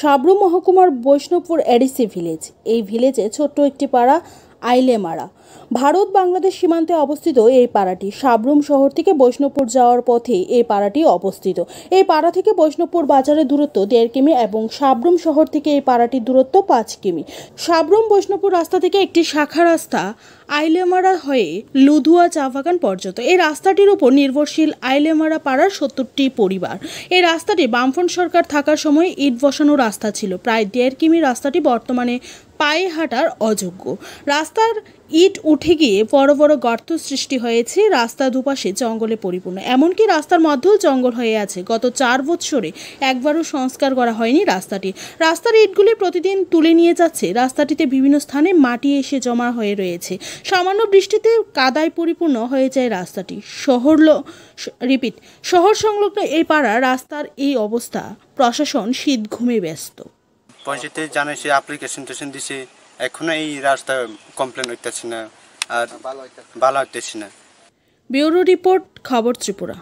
সাবরু মহকুমার Baishnabpur ADC village এই ভিলেজে ছোট্ট একটি পাড়া আইলেমারা ভারত বাংলাদেশ সীমান্তে অবস্থিত এই পাড়াটি সাবরুম শহর থেকে বৈষ্ণবপুর যাওয়ার পথে এই পাড়াটি অবস্থিত এই পাড়া থেকে বৈষ্ণবপুর বাজারের দূরত্ব দেড় কিমি এবং সাবরুম শহর থেকে এই পাড়াটির দূরত্ব পাঁচ কিমি সাবরুম বৈষ্ণবপুর রাস্তা থেকে একটি শাখা রাস্তা আইলেমারা হয়ে লুধুয়া চা বাগান পর্যন্ত এই রাস্তাটির উপর নির্ভরশীল আইলেমারা পাড়ার সত্তরটি পরিবার এই রাস্তাটি বামফ্রন্ট সরকার থাকার সময় ইট বসানো রাস্তা ছিল প্রায় দেড় কিমি রাস্তাটি বর্তমানে পায়ে হাঁটার অযোগ্য রাস্তার ইট উঠে গিয়ে বড় বড় গর্ত সৃষ্টি হয়েছে রাস্তা দুপাশে জঙ্গলে পরিপূর্ণ এমনকি রাস্তার মধ্যেও জঙ্গল হয়ে আছে গত চার বছরে একবারও সংস্কার করা হয়নি রাস্তাটি রাস্তার ইটগুলি প্রতিদিন তুলে নিয়ে যাচ্ছে রাস্তাটিতে বিভিন্ন স্থানে মাটি এসে জমা হয়ে রয়েছে সামান্য বৃষ্টিতে কাদায় পরিপূর্ণ হয়ে যায় রাস্তাটি শহর রিপিট শহর সংলগ্ন এই পাড়া রাস্তার এই অবস্থা প্রশাসন শীত ঘুমে ব্যস্ত পঞ্চায়েতে জানাইছে অ্যাপ্লিকেশন টেশন দিছে এখনো এই রাস্তা কমপ্লেন হইতেছে না আর ভালো হইতেছে না ব্যুরো রিপোর্ট খবর ত্রিপুরা